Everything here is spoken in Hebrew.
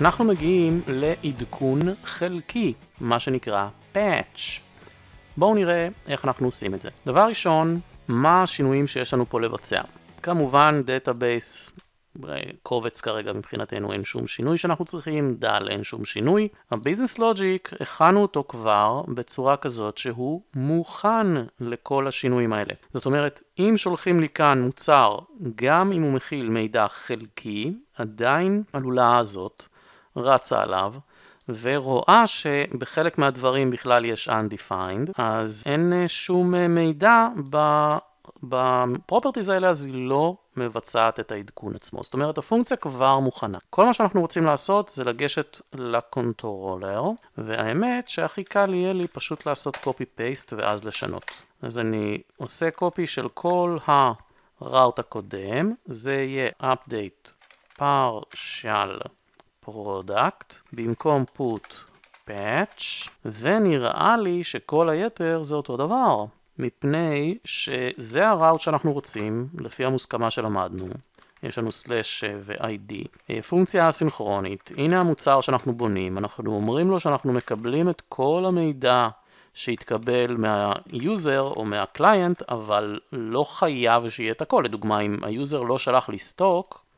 אנחנו מגיעים לעדכון חלקי, מה שנקרא patch. בואו נראה איך אנחנו עושים את זה. דבר ראשון, מה השינויים שיש לנו פה לבצע. כמובן, דאטאבייס, אה, קובץ כרגע מבחינתנו אין שום שינוי שאנחנו צריכים, דל אין שום שינוי. הביזנס לוג'יק, הכנו אותו כבר בצורה כזאת שהוא מוכן לכל השינויים האלה. זאת אומרת, אם שולחים לי כאן מוצר, גם אם הוא מכיל מידע חלקי, עדיין עלולה הזאת רצה עליו, ורואה שבחלק מהדברים בכלל יש undefined, אז אין אה, שום אה, מידע בפרופרטיז האלה, אז היא לא מבצעת את העדכון עצמו. זאת אומרת, הפונקציה כבר מוכנה. כל מה שאנחנו רוצים לעשות זה לגשת לקונטרולר, והאמת שהכי קל יהיה לי פשוט לעשות copy-paste ואז לשנות. אז אני עושה copy של כל הראוט הקודם, זה יהיה update partial product, במקום put patch, ונראה לי שכל היתר זה אותו דבר, מפני שזה הראוט שאנחנו רוצים, לפי המוסכמה שלמדנו. יש לנו slash ו-id. אה, פונקציה אסינכרונית, הנה המוצר שאנחנו בונים, אנחנו אומרים לו שאנחנו מקבלים את כל המידע שהתקבל מהיוזר או מהקליינט, אבל לא חייב שיהיה את הכל. לדוגמה, אם היוזר לא שלח לי סטוק,